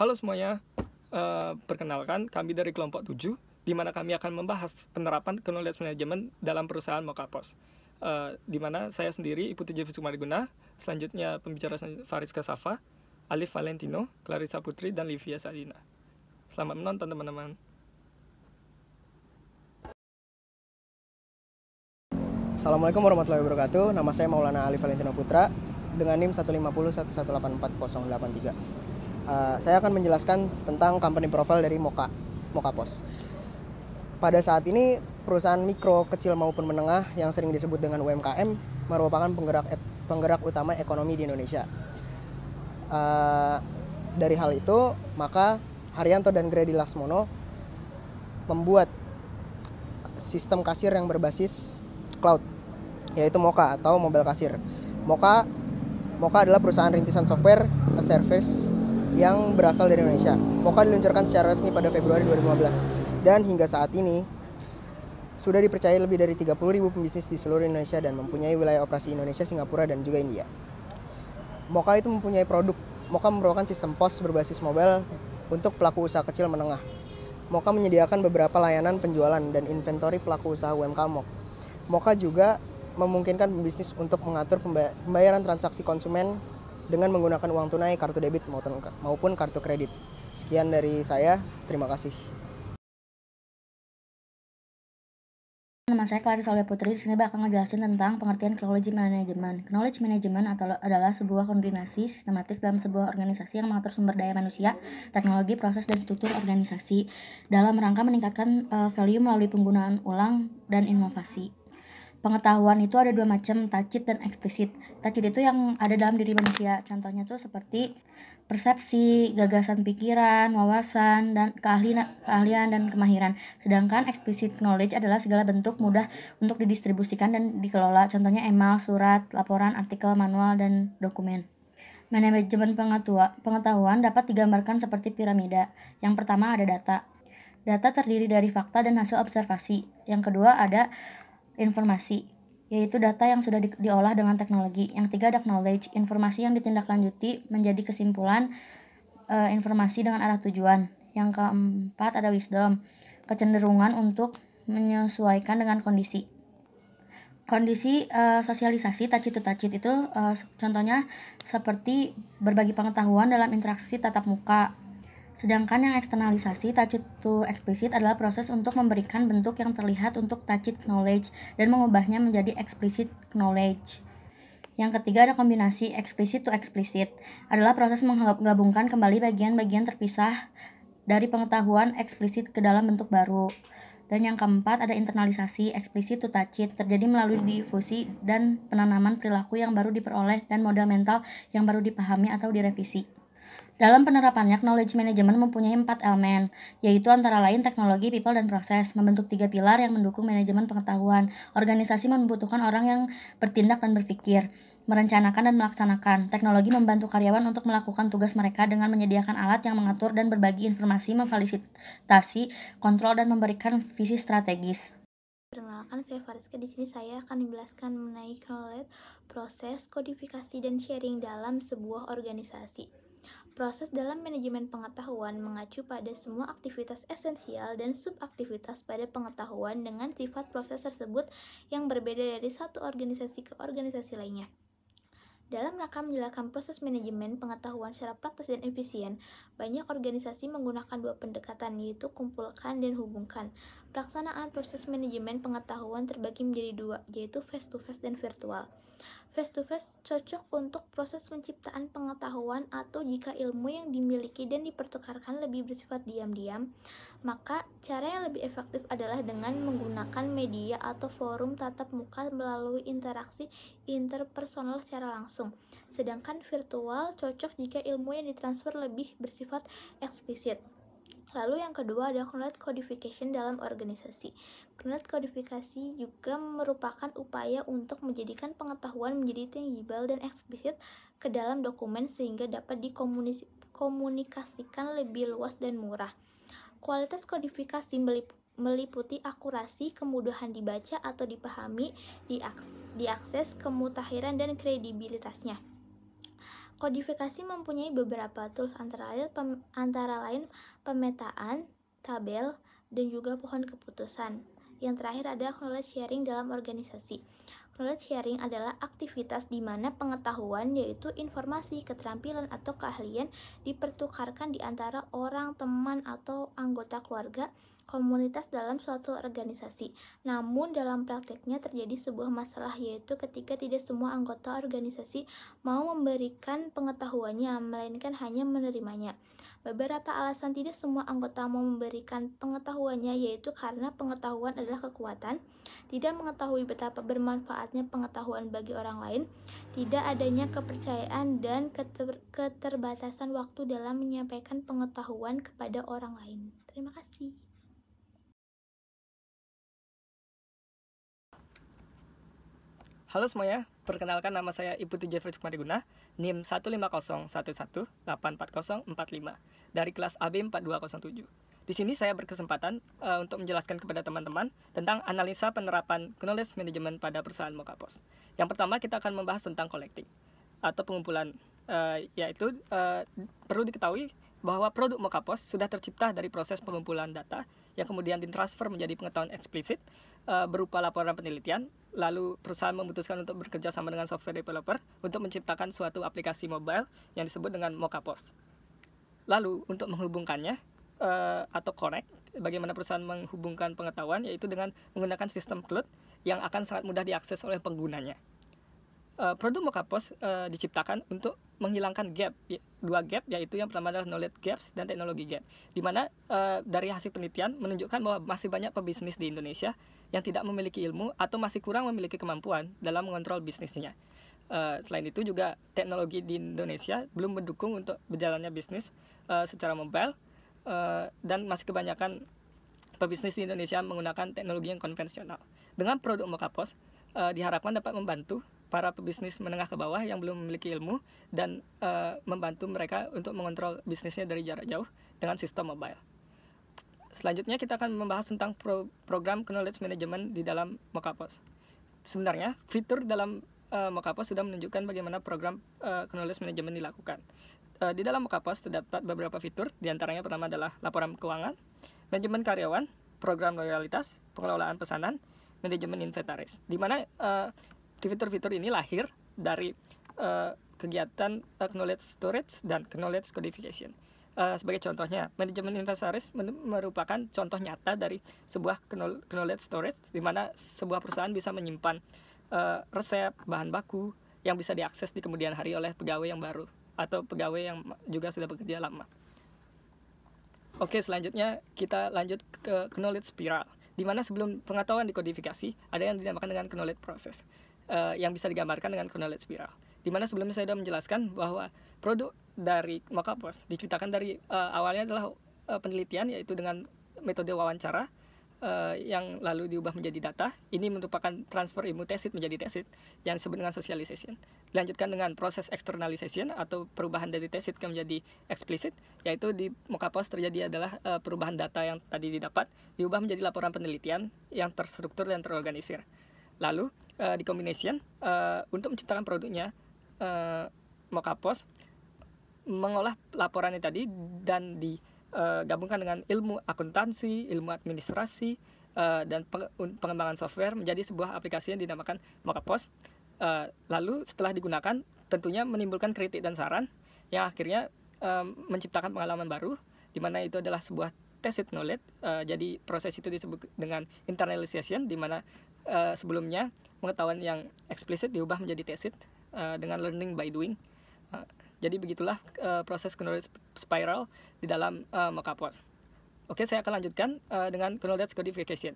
Halo semuanya, uh, perkenalkan kami dari kelompok 7 di mana kami akan membahas penerapan knowledge management dalam perusahaan Mokapos. Uh, di mana saya sendiri Ibu Tujuh Sumariguna, selanjutnya pembicara Faris Kasafa, Alif Valentino, Clarissa Putri, dan Livia Salina. Selamat menonton teman-teman. Assalamualaikum warahmatullahi wabarakatuh. Nama saya Maulana Ali Valentino Putra dengan NIM 150 Eh, saya akan menjelaskan tentang company profile dari Moka Moka Pos. Pada saat ini perusahaan mikro, kecil maupun menengah yang sering disebut dengan UMKM merupakan penggerak penggerak utama ekonomi di Indonesia. Uh, dari hal itu, maka Haryanto dan Grady Lasmono membuat sistem kasir yang berbasis cloud, yaitu Moka atau mobile kasir. Moka Moka adalah perusahaan rintisan software a service yang berasal dari Indonesia. Moka diluncurkan secara resmi pada Februari 2015 dan hingga saat ini sudah dipercaya lebih dari 30.000 pembisnis di seluruh Indonesia dan mempunyai wilayah operasi Indonesia, Singapura, dan juga India. Moka itu mempunyai produk. Moka merupakan sistem pos berbasis mobile untuk pelaku usaha kecil menengah. Moka menyediakan beberapa layanan penjualan dan inventory pelaku usaha UMKM. Moka juga memungkinkan pembisnis untuk mengatur pembayaran transaksi konsumen dengan menggunakan uang tunai, kartu debit maupun kartu kredit. Sekian dari saya, terima kasih. Nama saya Clarissa oleh Putri, di sini bakal ngejelasin tentang pengertian knowledge management. Knowledge management atau adalah sebuah koordinasi sistematis dalam sebuah organisasi yang mengatur sumber daya manusia, teknologi, proses, dan struktur organisasi dalam rangka meningkatkan uh, value melalui penggunaan ulang dan inovasi pengetahuan itu ada dua macam, tacit dan eksplisit. Tacit itu yang ada dalam diri manusia. Contohnya tuh seperti persepsi, gagasan pikiran, wawasan, dan keahlian, keahlian dan kemahiran. Sedangkan eksplisit knowledge adalah segala bentuk mudah untuk didistribusikan dan dikelola. Contohnya email, surat, laporan, artikel, manual, dan dokumen. Manajemen pengetahuan dapat digambarkan seperti piramida. Yang pertama ada data. Data terdiri dari fakta dan hasil observasi. Yang kedua ada informasi, yaitu data yang sudah di, diolah dengan teknologi. Yang tiga ada knowledge, informasi yang ditindaklanjuti menjadi kesimpulan e, informasi dengan arah tujuan. Yang keempat ada wisdom, kecenderungan untuk menyesuaikan dengan kondisi. Kondisi e, sosialisasi tacit-tacit itu e, contohnya seperti berbagi pengetahuan dalam interaksi tatap muka, Sedangkan yang eksternalisasi tacit to eksplisit adalah proses untuk memberikan bentuk yang terlihat untuk tacit knowledge dan mengubahnya menjadi explicit knowledge. Yang ketiga ada kombinasi eksplisit to eksplisit adalah proses menggabungkan kembali bagian-bagian terpisah dari pengetahuan eksplisit ke dalam bentuk baru. Dan yang keempat ada internalisasi eksplisit to tacit terjadi melalui difusi dan penanaman perilaku yang baru diperoleh dan modal mental yang baru dipahami atau direvisi. Dalam penerapannya, knowledge management mempunyai empat elemen, yaitu antara lain teknologi, people, dan proses, membentuk tiga pilar yang mendukung manajemen pengetahuan. Organisasi membutuhkan orang yang bertindak dan berpikir, merencanakan dan melaksanakan. Teknologi membantu karyawan untuk melakukan tugas mereka dengan menyediakan alat yang mengatur dan berbagi informasi, memfasilitasi, kontrol, dan memberikan visi strategis. Perkenalkan, saya Fariska. Di sini saya akan menjelaskan mengenai knowledge, proses, kodifikasi, dan sharing dalam sebuah organisasi. Proses dalam manajemen pengetahuan mengacu pada semua aktivitas esensial dan subaktivitas pada pengetahuan dengan sifat proses tersebut yang berbeda dari satu organisasi ke organisasi lainnya. Dalam rangka menjelaskan proses manajemen pengetahuan secara praktis dan efisien, banyak organisasi menggunakan dua pendekatan yaitu kumpulkan dan hubungkan. Pelaksanaan proses manajemen pengetahuan terbagi menjadi dua, yaitu face-to-face -face dan virtual. Face to face cocok untuk proses penciptaan pengetahuan atau jika ilmu yang dimiliki dan dipertukarkan lebih bersifat diam-diam, maka cara yang lebih efektif adalah dengan menggunakan media atau forum tatap muka melalui interaksi interpersonal secara langsung. Sedangkan virtual cocok jika ilmu yang ditransfer lebih bersifat eksplisit. Lalu yang kedua ada knowledge codification dalam organisasi. Knowledge codification juga merupakan upaya untuk menjadikan pengetahuan menjadi tangible dan eksplisit ke dalam dokumen sehingga dapat dikomunikasikan lebih luas dan murah. Kualitas kodifikasi meliputi akurasi, kemudahan dibaca atau dipahami, diakses, kemutahiran, dan kredibilitasnya. Kodifikasi mempunyai beberapa tools antara lain, pem, antara lain pemetaan, tabel, dan juga pohon keputusan. Yang terakhir ada knowledge sharing dalam organisasi. Knowledge sharing adalah aktivitas di mana pengetahuan yaitu informasi, keterampilan atau keahlian dipertukarkan di antara orang, teman atau anggota keluarga komunitas dalam suatu organisasi. Namun dalam prakteknya terjadi sebuah masalah yaitu ketika tidak semua anggota organisasi mau memberikan pengetahuannya melainkan hanya menerimanya. Beberapa alasan tidak semua anggota mau memberikan pengetahuannya yaitu karena pengetahuan adalah kekuatan, tidak mengetahui betapa bermanfaat bermanfaatnya pengetahuan bagi orang lain, tidak adanya kepercayaan dan keter keterbatasan waktu dalam menyampaikan pengetahuan kepada orang lain. Terima kasih. Halo semuanya, perkenalkan nama saya Iputu Jeffrey Sukumariguna, NIM 15011844045 dari kelas AB 4207. Di sini saya berkesempatan uh, untuk menjelaskan kepada teman-teman tentang analisa penerapan knowledge management pada perusahaan Mokapos. Yang pertama kita akan membahas tentang collecting atau pengumpulan uh, yaitu uh, perlu diketahui bahwa produk Mokapos sudah tercipta dari proses pengumpulan data yang kemudian ditransfer menjadi pengetahuan eksplisit uh, berupa laporan penelitian lalu perusahaan memutuskan untuk bekerja sama dengan software developer untuk menciptakan suatu aplikasi mobile yang disebut dengan Mokapos. Lalu, untuk menghubungkannya, uh, atau korek bagaimana perusahaan menghubungkan pengetahuan yaitu dengan menggunakan sistem cloud yang akan sangat mudah diakses oleh penggunanya. Uh, produk Mokapos uh, diciptakan untuk menghilangkan gap ya, dua gap yaitu yang pertama adalah knowledge gaps dan teknologi gap di mana uh, dari hasil penelitian menunjukkan bahwa masih banyak pebisnis di Indonesia yang tidak memiliki ilmu atau masih kurang memiliki kemampuan dalam mengontrol bisnisnya. Uh, selain itu juga teknologi di Indonesia belum mendukung untuk berjalannya bisnis uh, secara mobile Eh, dan masih kebanyakan pebisnis di Indonesia menggunakan teknologi yang konvensional. Dengan produk Mokapos, uh, eh, diharapkan dapat membantu para pebisnis menengah ke bawah yang belum memiliki ilmu dan uh, membantu mereka untuk mengontrol bisnisnya dari jarak jauh dengan sistem mobile. Selanjutnya kita akan membahas tentang pro program knowledge management di dalam Mokapos. Sebenarnya fitur dalam uh, Mokapos sudah menunjukkan bagaimana program uh, knowledge management dilakukan. Eh, di dalam Kapos terdapat beberapa fitur, diantaranya pertama adalah laporan keuangan, manajemen karyawan, program loyalitas, pengelolaan pesanan, manajemen inventaris. Di mana fitur eh, fitur-fitur ini lahir dari uh, kegiatan knowledge storage dan knowledge codification. Uh, sebagai contohnya, manajemen inventaris merupakan contoh nyata dari sebuah knowledge storage di mana sebuah perusahaan bisa menyimpan uh, resep, bahan baku yang bisa diakses di kemudian hari oleh pegawai yang baru atau pegawai yang juga sudah bekerja lama. Oke, selanjutnya kita lanjut ke knowledge spiral, di mana sebelum pengetahuan dikodifikasi, ada yang dinamakan dengan knowledge process, uh, yang bisa digambarkan dengan knowledge spiral. Di mana sebelumnya saya sudah menjelaskan bahwa produk dari Mokapos diciptakan dari uh, awalnya adalah uh, penelitian, yaitu dengan metode wawancara, Eh, yang lalu diubah menjadi data. Ini merupakan transfer ilmu tesit menjadi tesit, yang disebut dengan socialization. Dilanjutkan dengan proses externalization atau perubahan dari tesit ke menjadi eksplisit, yaitu di muka pos terjadi adalah uh, perubahan data yang tadi didapat diubah menjadi laporan penelitian yang terstruktur dan terorganisir. Lalu uh, di combination uh, untuk menciptakan produknya uh, mengolah laporannya tadi dan di uh, gabungkan dengan ilmu akuntansi, ilmu administrasi, uh, dan pengembangan software menjadi sebuah aplikasi yang dinamakan Mockapos. Uh, eh, lalu setelah digunakan, tentunya menimbulkan kritik dan saran yang akhirnya um, menciptakan pengalaman baru, di mana itu adalah sebuah tacit knowledge. Uh, jadi proses itu disebut dengan internalization, di mana uh, sebelumnya pengetahuan yang eksplisit diubah menjadi tacit uh, dengan learning by doing. Uh, jadi begitulah uh, proses Knowledge Spiral di dalam uh, eh, mockup Oke, saya akan lanjutkan uh, dengan Knowledge Codification.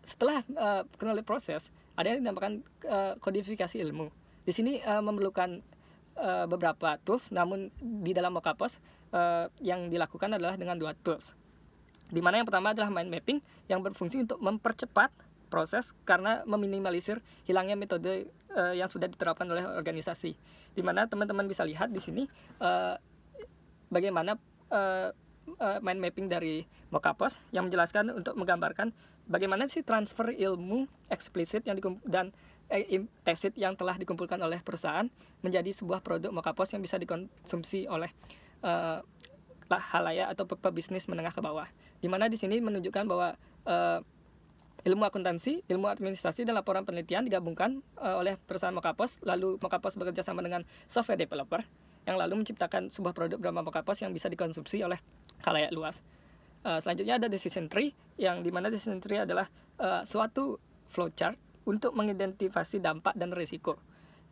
Setelah uh, Knowledge proses, ada yang dinamakan uh, kodifikasi ilmu. Di sini uh, memerlukan uh, beberapa tools, namun di dalam mockup uh, yang dilakukan adalah dengan dua tools. Di mana yang pertama adalah mind mapping yang berfungsi untuk mempercepat proses karena meminimalisir hilangnya metode uh, yang sudah diterapkan oleh organisasi. Di mana teman-teman bisa lihat di sini uh, bagaimana uh, uh, mind mapping dari Mokapos yang menjelaskan untuk menggambarkan bagaimana sih transfer ilmu eksplisit yang dan eh, yang telah dikumpulkan oleh perusahaan menjadi sebuah produk Mokapos yang bisa dikonsumsi oleh uh, halaya atau pebisnis menengah ke bawah. Dimana di sini menunjukkan bahwa uh, Ilmu akuntansi, ilmu administrasi, dan laporan penelitian digabungkan uh, oleh perusahaan Mokapos. Lalu Mokapos bekerja sama dengan software developer yang lalu menciptakan sebuah produk bernama Mokapos yang bisa dikonsumsi oleh kalayak luas. Uh, selanjutnya ada decision tree yang dimana decision tree adalah uh, suatu flowchart untuk mengidentifikasi dampak dan risiko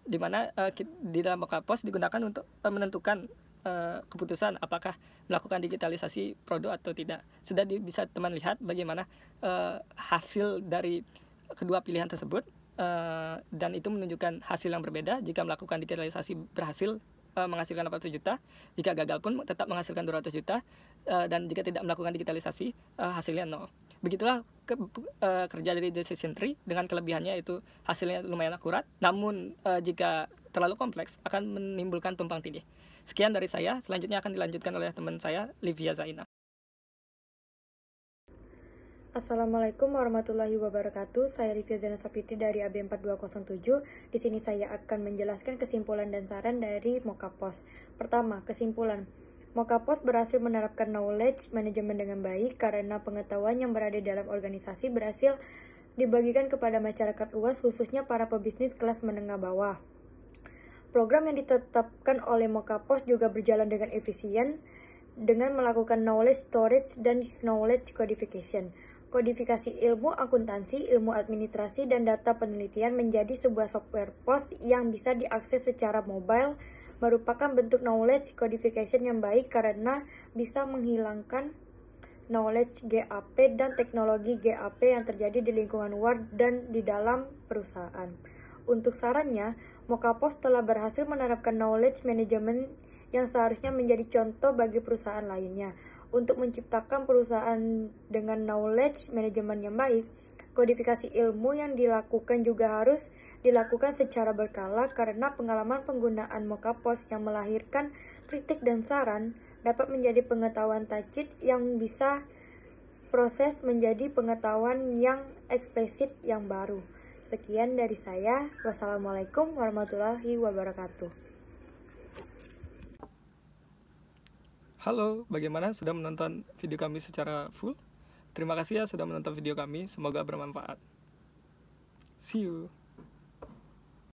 dimana uh, di dalam Mokapos digunakan untuk uh, menentukan Eh, keputusan apakah melakukan digitalisasi produk atau tidak. Sudah bisa teman lihat bagaimana uh, hasil dari kedua pilihan tersebut uh, dan itu menunjukkan hasil yang berbeda. Jika melakukan digitalisasi berhasil uh, menghasilkan 800 juta, jika gagal pun tetap menghasilkan 200 juta dan jika tidak melakukan digitalisasi hasilnya nol. Begitulah ke, uh, kerja dari decision tree dengan kelebihannya itu hasilnya lumayan akurat, namun jika terlalu kompleks akan menimbulkan tumpang tindih. Sekian dari saya, selanjutnya akan dilanjutkan oleh teman saya, Livia Zainab. Assalamualaikum warahmatullahi wabarakatuh. Saya Rifia Zena Safitri dari AB4207. Di sini saya akan menjelaskan kesimpulan dan saran dari Mokapos. Pertama, kesimpulan. Mokapos berhasil menerapkan knowledge manajemen dengan baik karena pengetahuan yang berada dalam organisasi berhasil dibagikan kepada masyarakat luas khususnya para pebisnis kelas menengah bawah. Program yang ditetapkan oleh Mokapos juga berjalan dengan efisien dengan melakukan knowledge storage dan knowledge codification. Kodifikasi ilmu akuntansi, ilmu administrasi, dan data penelitian menjadi sebuah software POS yang bisa diakses secara mobile, merupakan bentuk knowledge codification yang baik karena bisa menghilangkan knowledge GAP dan teknologi GAP yang terjadi di lingkungan luar dan di dalam perusahaan. Untuk sarannya, Mokapos telah berhasil menerapkan knowledge management yang seharusnya menjadi contoh bagi perusahaan lainnya. Untuk menciptakan perusahaan dengan knowledge management yang baik, kodifikasi ilmu yang dilakukan juga harus dilakukan secara berkala karena pengalaman penggunaan mokapos yang melahirkan kritik dan saran dapat menjadi pengetahuan tacit yang bisa proses menjadi pengetahuan yang eksplisit yang baru. Sekian dari saya. Wassalamualaikum warahmatullahi wabarakatuh. Halo, bagaimana sudah menonton video kami secara full? Terima kasih ya sudah menonton video kami. Semoga bermanfaat. See you.